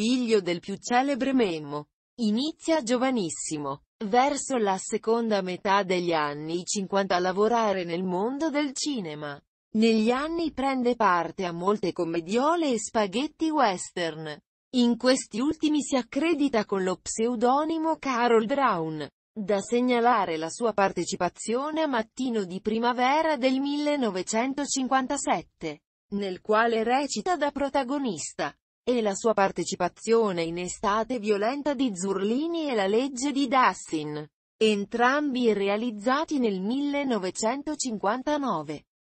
figlio del più celebre Memmo. Inizia giovanissimo, verso la seconda metà degli anni 50 a lavorare nel mondo del cinema. Negli anni prende parte a molte commediole e spaghetti western. In questi ultimi si accredita con lo pseudonimo Carol Brown. Da segnalare la sua partecipazione a Mattino di primavera del 1957, nel quale recita da protagonista e la sua partecipazione in Estate violenta di Zurlini e La legge di Dassin, entrambi realizzati nel 1959.